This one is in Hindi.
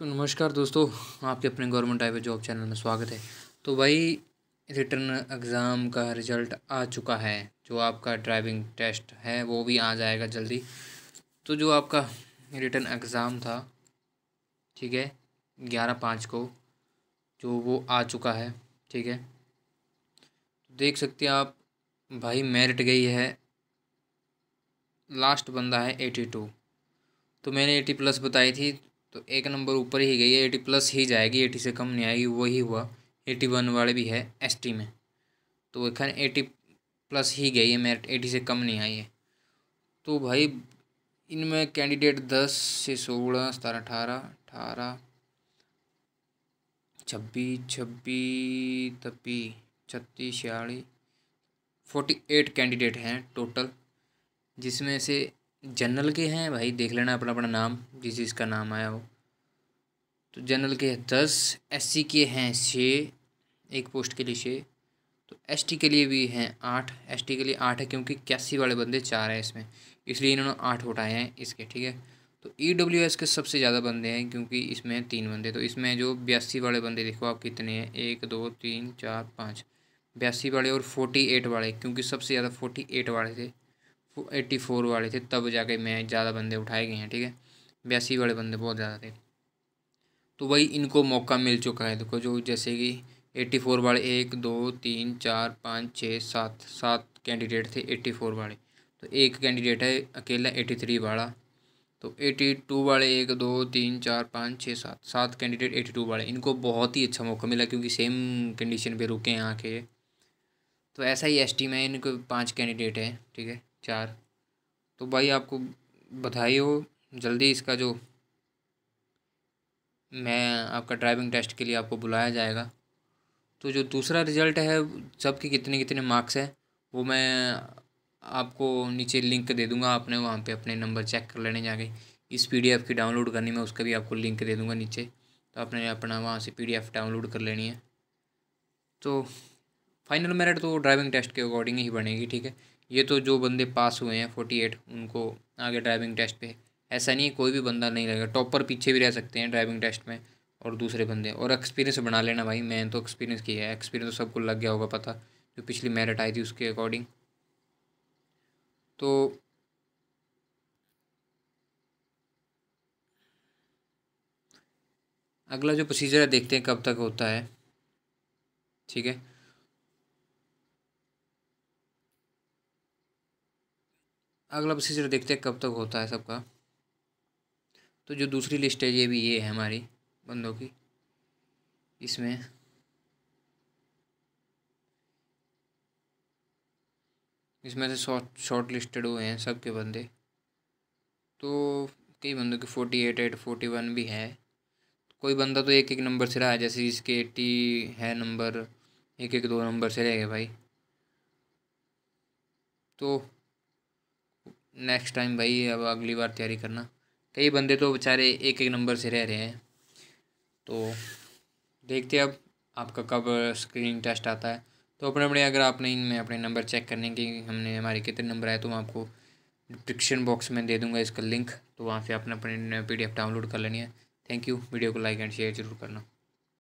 तो नमस्कार दोस्तों आपके अपने गवर्नमेंट हाईवे जॉब चैनल में स्वागत है तो भाई रिटर्न एग्ज़ाम का रिज़ल्ट आ चुका है जो आपका ड्राइविंग टेस्ट है वो भी आ जाएगा जल्दी तो जो आपका रिटर्न एग्ज़ाम था ठीक है ग्यारह पाँच को जो वो आ चुका है ठीक है देख सकते हैं आप भाई मेरिट गई है लास्ट बंदा है एटी टू तो मैंने एटी प्लस बताई थी तो एक नंबर ऊपर ही गई है एटी प्लस ही जाएगी एटी से कम नहीं आएगी वही हुआ एटी वन वाले भी है एस टी में तो खैर एटी प्लस ही गई है मेरिट एटी से कम नहीं आई है तो भाई इनमें कैंडिडेट दस से सोलह सतारह अठारह अठारह छब्बीस छब्बीस तपी छत्तीस छियालीस फोर्टी एट कैंडिडेट हैं टोटल जिसमें से जनरल के हैं भाई देख लेना अपना अपना नाम जिस चीज़ का नाम आया हो तो जनरल के दस एस के हैं छः एक पोस्ट के लिए छः तो एस के लिए भी हैं आठ एस के लिए आठ है क्योंकि इक्यासी वाले बंदे चार हैं इसमें इसलिए इन्होंने आठ उठाए हैं इसके ठीक है तो ई डब्ल्यू एस के सबसे ज़्यादा बंदे हैं क्योंकि इसमें तीन बंदे तो इसमें जो बयासी वाले बंदे देखो आप कितने हैं एक दो तीन चार पाँच बयासी वाले और फोर्टी एट वाले क्योंकि सबसे ज़्यादा फोर्टी एट वाले थे एट्टी फोर वाले थे तब जाके मैं ज़्यादा बंदे उठाए गए हैं ठीक है बयासी वाले बंदे बहुत ज़्यादा थे तो वही इनको मौका मिल चुका है देखो जो जैसे कि एट्टी फोर वाले एक दो तीन चार पाँच छः सात सात कैंडिडेट थे एट्टी फोर वाले तो एक कैंडिडेट है अकेला एटी थ्री वाला तो एटी टू वाले एक दो तीन चार पाँच छः सात सात कैंडिडेट एटी टू वाले इनको बहुत ही अच्छा मौका मिला क्योंकि सेम कंडीशन पे रुके हैं यहाँ के तो ऐसा ही एस टी में इनके पाँच कैंडिडेट हैं ठीक है चार तो भाई आपको बधाई हो जल्दी इसका जो मैं आपका ड्राइविंग टेस्ट के लिए आपको बुलाया जाएगा तो जो दूसरा रिजल्ट है सबके कितने कितने मार्क्स हैं वो मैं आपको नीचे लिंक दे दूंगा आपने वहाँ पे अपने नंबर चेक कर लेने जाके इस पीडीएफ की डाउनलोड करनी मैं उसका भी आपको लिंक दे दूंगा नीचे तो आपने अपना वहाँ से पीडीएफ डाउनलोड कर लेनी है तो फाइनल मेरिट तो ड्राइविंग टेस्ट के अकॉर्डिंग ही बनेगी ठीक है ये तो जो बंदे पास हुए हैं फोर्टी एट उनको आगे ड्राइविंग टेस्ट पे ऐसा नहीं कोई भी बंदा नहीं लगेगा टॉपर पीछे भी रह सकते हैं ड्राइविंग टेस्ट में और दूसरे बंदे और एक्सपीरियंस बना लेना भाई मैंने तो एक्सपीरियंस किया है एक्सपीरियंस तो सबको लग गया होगा पता जो पिछली मेरिट आई थी उसके अकॉर्डिंग तो अगला जो प्रोसीजर है देखते हैं कब तक होता है ठीक है अगला प्रोसीजर देखते हैं कब तक होता है सबका तो जो दूसरी लिस्ट है ये भी ये है हमारी बंदों की इसमें इसमें से शॉर्ट शॉर्ट लिस्टेड हुए हैं सबके बंदे तो कई बंदों के forty eight eight forty one भी है कोई बंदा तो एक एक नंबर से रहा है जैसे इसके एट्टी है नंबर एक एक दो नंबर से रह गए भाई तो नेक्स्ट टाइम भाई अब अगली बार तैयारी करना कई बंदे तो बेचारे एक एक नंबर से रह रहे हैं तो देखते अब आपका कब स्क्रीन टेस्ट आता है तो अपने अपने अगर आपने इनमें अपने नंबर चेक करने के हमने हमारे कितने नंबर आए तो मैं आपको डिस्क्रिप्शन बॉक्स में दे दूंगा इसका लिंक तो वहाँ से आपने अपने पी डाउनलोड कर लेनी है थैंक यू वीडियो को लाइक एंड शेयर जरूर करना